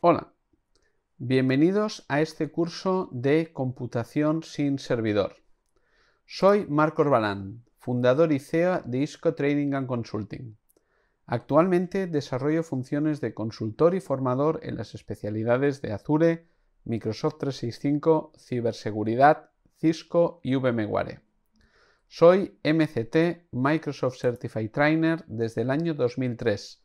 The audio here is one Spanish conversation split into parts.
Hola, bienvenidos a este curso de computación sin servidor. Soy Marcos Balán, fundador y CEO de ISCO Training and Consulting. Actualmente desarrollo funciones de consultor y formador en las especialidades de Azure, Microsoft 365, ciberseguridad, Cisco y VMware. Soy MCT Microsoft Certified Trainer desde el año 2003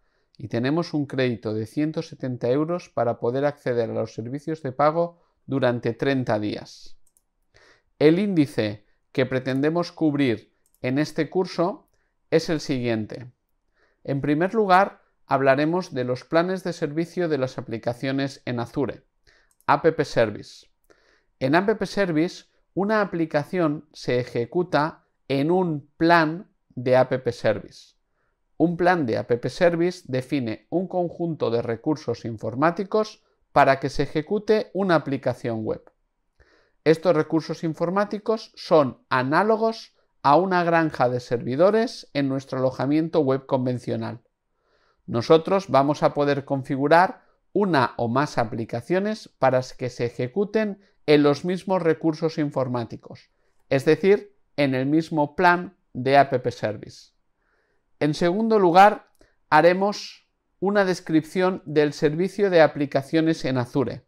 y tenemos un crédito de 170 euros para poder acceder a los servicios de pago durante 30 días. El índice que pretendemos cubrir en este curso es el siguiente. En primer lugar, hablaremos de los planes de servicio de las aplicaciones en Azure, App Service. En App Service, una aplicación se ejecuta en un plan de App Service. Un plan de App Service define un conjunto de recursos informáticos para que se ejecute una aplicación web. Estos recursos informáticos son análogos a una granja de servidores en nuestro alojamiento web convencional. Nosotros vamos a poder configurar una o más aplicaciones para que se ejecuten en los mismos recursos informáticos, es decir, en el mismo plan de App Service. En segundo lugar, haremos una descripción del servicio de aplicaciones en Azure.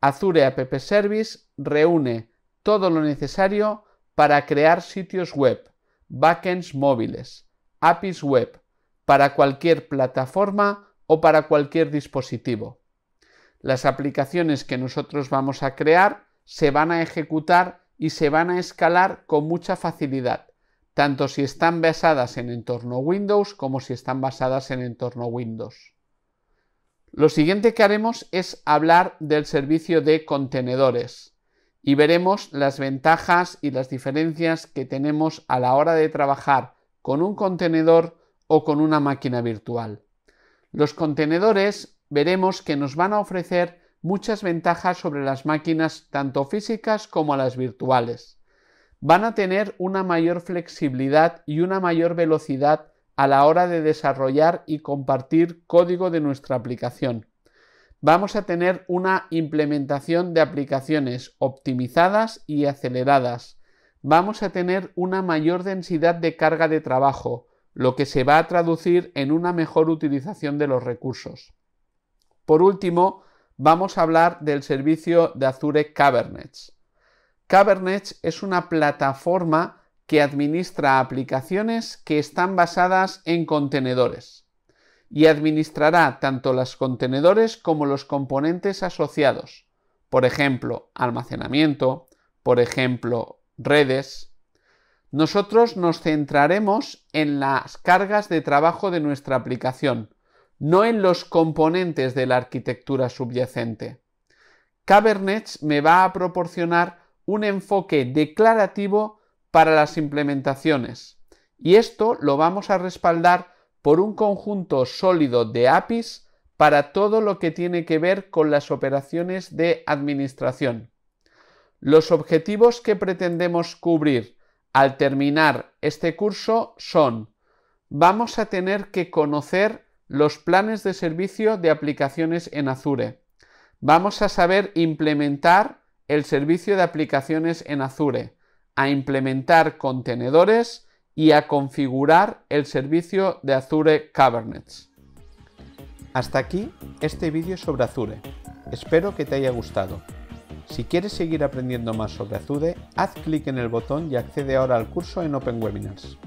Azure App Service reúne todo lo necesario para crear sitios web, backends móviles, APIs web, para cualquier plataforma o para cualquier dispositivo. Las aplicaciones que nosotros vamos a crear se van a ejecutar y se van a escalar con mucha facilidad tanto si están basadas en entorno Windows como si están basadas en entorno Windows. Lo siguiente que haremos es hablar del servicio de contenedores y veremos las ventajas y las diferencias que tenemos a la hora de trabajar con un contenedor o con una máquina virtual. Los contenedores veremos que nos van a ofrecer muchas ventajas sobre las máquinas tanto físicas como las virtuales van a tener una mayor flexibilidad y una mayor velocidad a la hora de desarrollar y compartir código de nuestra aplicación. Vamos a tener una implementación de aplicaciones optimizadas y aceleradas. Vamos a tener una mayor densidad de carga de trabajo, lo que se va a traducir en una mejor utilización de los recursos. Por último, vamos a hablar del servicio de Azure Kubernetes. Kubernetes es una plataforma que administra aplicaciones que están basadas en contenedores y administrará tanto los contenedores como los componentes asociados, por ejemplo, almacenamiento, por ejemplo, redes. Nosotros nos centraremos en las cargas de trabajo de nuestra aplicación, no en los componentes de la arquitectura subyacente. Kubernetes me va a proporcionar un enfoque declarativo para las implementaciones. Y esto lo vamos a respaldar por un conjunto sólido de APIs para todo lo que tiene que ver con las operaciones de administración. Los objetivos que pretendemos cubrir al terminar este curso son, vamos a tener que conocer los planes de servicio de aplicaciones en Azure. Vamos a saber implementar el servicio de aplicaciones en Azure, a implementar contenedores y a configurar el servicio de Azure Kubernetes. Hasta aquí este vídeo sobre Azure. Espero que te haya gustado. Si quieres seguir aprendiendo más sobre Azure, haz clic en el botón y accede ahora al curso en Open Webinars.